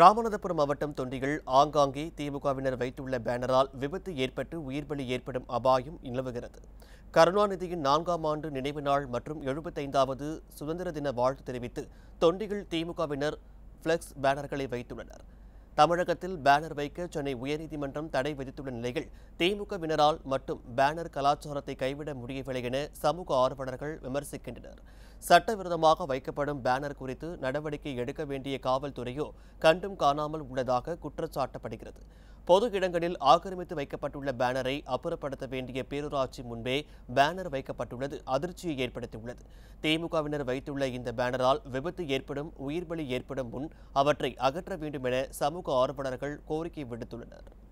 ராமநாதபுரம் மாவட்டம் தொண்டிகள் ஆங்காங்கே திமுகவினர் வைத்துள்ள பேனரால் விபத்து ஏற்பட்டு உயிர்பலி ஏற்படும் அபாயம் நிலவுகிறது கருணாநிதியின் நான்காம் ஆண்டு நினைவு நாள் மற்றும் எழுபத்தைந்தாவது சுதந்திர தின வாழ்த்து தெரிவித்து தொண்டிகள் திமுகவினர் ஃப்ளெக்ஸ் பேனர்களை வைத்துள்ளனர் தமிழகத்தில் பேனர் வைக்க சென்னை உயர்நீதிமன்றம் தடை விதித்துள்ள நிலையில் திமுகவினரால் மட்டும் பேனர் கலாச்சாரத்தை கைவிட முடியவில்லை என சமூக ஆர்வலர்கள் விமர்சிக்கின்றனர் சட்டவிரோதமாக வைக்கப்படும் பேனர் குறித்து நடவடிக்கை எடுக்க வேண்டிய காவல்துறையோ கண்டும் காணாமல் உள்ளதாக குற்றச்சாட்டப்படுகிறது பொது இடங்களில் ஆக்கிரமித்து வைக்கப்பட்டுள்ள பேனரை அப்புறப்படுத்த வேண்டிய பேரூராட்சி முன்பே பேனர் வைக்கப்பட்டுள்ளது அதிர்ச்சியை ஏற்படுத்தியுள்ளது திமுகவினர் வைத்துள்ள இந்த பேனரால் விபத்து ஏற்படும் உயிர்பலி ஏற்படும் முன் அவற்றை அகற்ற வேண்டும் என சமூக ஆர்வலர்கள் கோரிக்கை விடுத்துள்ளனர்